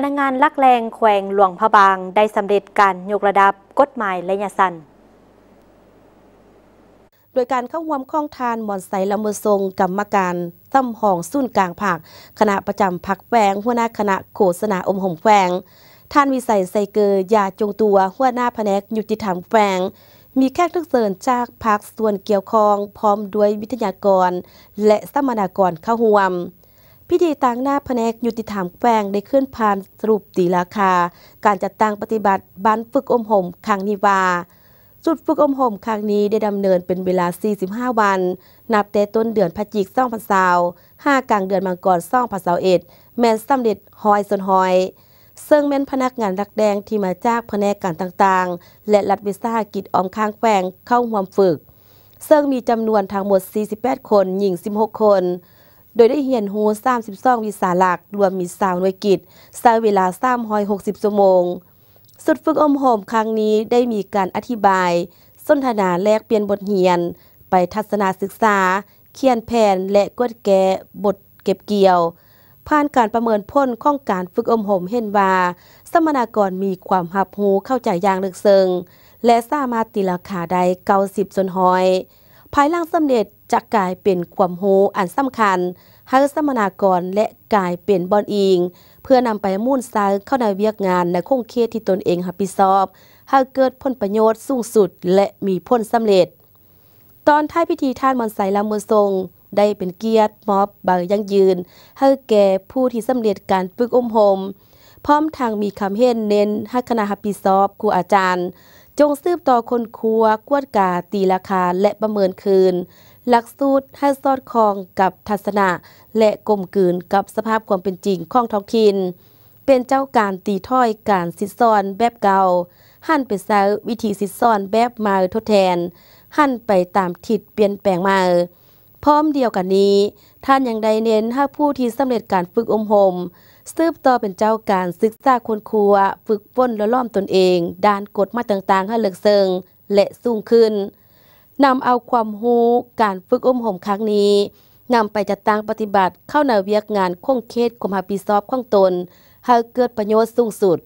พนักงานลักแรงแขวงหลวงพะบางได้สำเร็จการยกระดับกฎหมายและยาสันโดยการเข้าร่วมข้องทานมอนไซลำมือทรงกรรมการตั้มหองสุ่นกลางผักคณะประจำพักแฝงหัวหน้าคณะโฆษณาอมหงแฝงท่านวิสัยไซเกอร์ยาจงตัวหัวหน้าแผนก ยุติธรรมแฝงมีแขกทุกเสริญจากพักส่วนเกี่ยวข้อง พร้อมด้วยวิทยากร และสมนากรเข้าร่วมพิธีตั้งหน้าแผนกยุติธรรมแกวงได้เคลื่อนผ่านสรุปตีราคาการจัดตั้งปฏิบัติบ้านฝึกอมห่มคังนีวาจุดฝึกอมห่มคังนี้ได้ดำเนินเป็นเวลา 45 วัน นับแต่ต้นเดือนพฤศจิกพันาวห้5กลางเดือนมังกร2021แม่นสำเร็จหอยสนหอยซึ่งแม่นพนักงานรักแดงที่มาจากแผนกการต่างๆ และรัฐวิสาหกิจออมค้างแฝงเข้าหวมฝึก ซึ่งมีจำนวนทั้งหมด48คน หญิง 16 คนโดยได้เหียนิู้องวิสาหลักรวมมีาวหน่วยกิจใช้เวลาหอส6 0 ชั่วโมง สุดฝึกอมโอมครั้งนี้ได้มีการอธิบาย สนทนาแลกเปลี่ยนบทเรียน ไปทัศนศึกษาเขียนแผนและกวดแก้บทเก็บเกี่ยว ผ่านการประเมินพ้นข้องการฝึกอมโอมเห็นว่า สมนากรมีความหับหูเข้าใจอย่างลึกซึ้งและสามารถตีราคาได้เก้าสิบส่วนหอยภายหลังสำเร็จจะกลายเป็นความโหอันสำคัญให้สมนากรและกลายเป็นบอนอิงเพื่อนำไปมุ่นซางเข้าในเวียกงานในคงเคตที่ตนเองหับผิดชอบให้เกิดผลประโยชน์สูงสุด และมีผลสำเร็จ ตอนท้ายพิธีท่านมอนไซลามือทรง ได้เป็นเกียรติมอบ บายั่งยืน ให้แก่ผู้ที่สำเร็จการฝึกอมโฮมพร้อมทางมีคำเห็นเน้นให้คณะฮับปีซอบ ครูอาจารย์ จงซืบต่อคนครัวกวดกาตีราคาและประเมินคืนหลักสูตรให้สอดคล้องกับทัศนะและกลมกลืนกับสภาพความเป็นจริงของท้องถิ่นเป็นเจ้าการตีถ้อยการสิดซ้อนแบบเก่าหั่นไปใช้วิธีสิดซ้อนแบบมาทดแทน หั่นไปตามทิศเปลี่ยนแปลงมา พร้อมเดียวกันนี้ ท่านยังได้เน้นให้ผู้ที่สำเร็จการฝึกอมหมสืบต่อเป็นเจ้าการศึกษาคนครัว ฝึกฝนและล้อมตนเอง ด้านกฎมาต่างๆให้เลิกเซิง และสูงขึ้นนำเอาความรู้การฝึกอุ้มหมครั้งนี้นำไปจัดตั้งปฏิบัติเข้าในเวียกงานคงเขตควมราปีิอบข้องตนให้เกิดประโยชน์สูงสุด